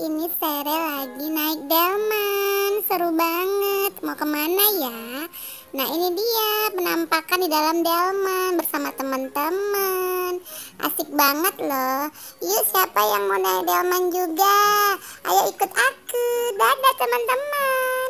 ini Sere lagi naik delman Seru banget Mau kemana ya? Nah ini dia penampakan di dalam delman bersama teman-teman Asik banget loh Yuk siapa yang mau naik delman juga? Ayo ikut aku Dadah teman-teman